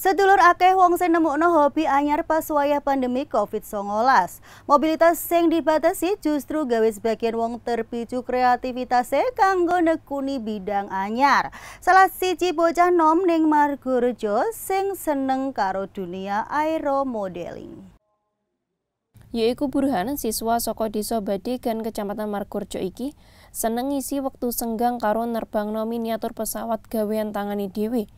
Sedulur akeh wong sing nemokno hobi anyar pas wayah pandemi Covid-19. Mobilitas sing dibatasi justru gawe sebagian wong terpicu kreativitase kanggo nekuni bidang anyar. Salah siji bocah nom ning Margorejo sing seneng karo dunia aero modeling. Yaiku Burhan, siswa Soko desa Badigan Kecamatan Margorejo iki, seneng isi waktu senggang karo nerbangno miniatur pesawat gawean tangani Dewi.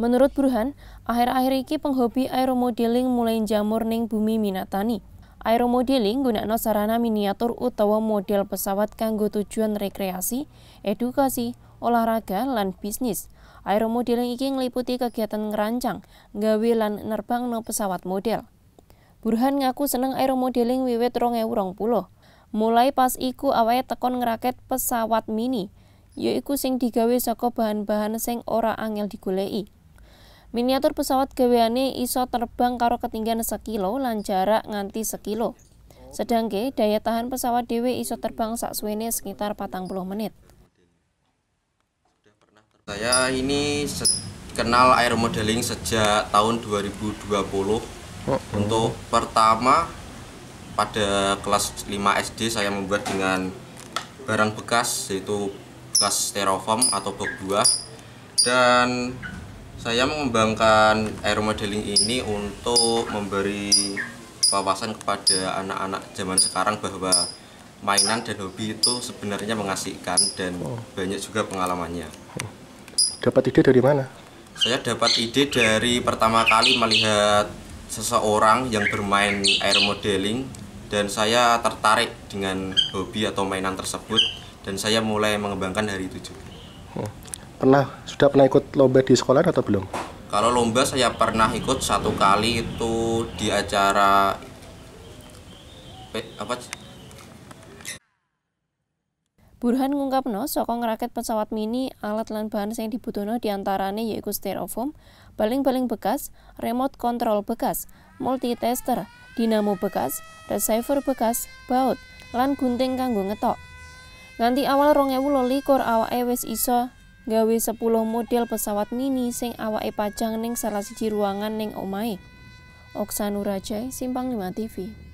Menurut Burhan, akhir-akhir ini penghobi aeromodeling mulai jamur ning bumi minatani. Aeromodeling gunakno sarana miniatur utawa model pesawat kanggo tujuan rekreasi, edukasi, olahraga, lan bisnis. Aeromodeling iki meliputi kegiatan ngerancang, nggawe lan nong pesawat model. Burhan ngaku seneng aeromodeling wiwit puluh. Mulai pas iku awake tekon ngeraket pesawat mini, yaiku sing digawe saka bahan-bahan sing ora angel digoleki. Miniatur pesawat gaweane iso terbang karo ketinggian sekilo lan jarak nganti sekilo. Sedangke daya tahan pesawat DW iso terbang sak suwene sekitar patang puluh menit. Saya ini kenal air modeling sejak tahun 2020. Untuk pertama pada kelas 5 SD saya membuat dengan barang bekas yaitu bekas styrofoam atau box 2 dan saya mengembangkan aeromodeling ini untuk memberi wawasan kepada anak-anak zaman sekarang bahwa mainan dan hobi itu sebenarnya mengasihkan dan oh. banyak juga pengalamannya. Dapat ide dari mana? Saya dapat ide dari pertama kali melihat seseorang yang bermain air modeling dan saya tertarik dengan hobi atau mainan tersebut dan saya mulai mengembangkan dari itu juga. Oh pernah sudah pernah ikut lomba di sekolah atau belum? Kalau lomba saya pernah ikut satu kali itu di acara apa Burhan ngungkapno sokong ngrakit pesawat mini alat lan bahan sing dibutuhno diantarane yaitu styrofoam, baling-baling bekas, remote control bekas, multitester, dinamo bekas, receiver bekas, baut, lan gunting kanggo ngetok. Nganti awal kor awake wis iso gawe 10 model pesawat mini sing awake pajang ning salah siji ruangan ning omahe. Oksanurajai Simpang 5 TV.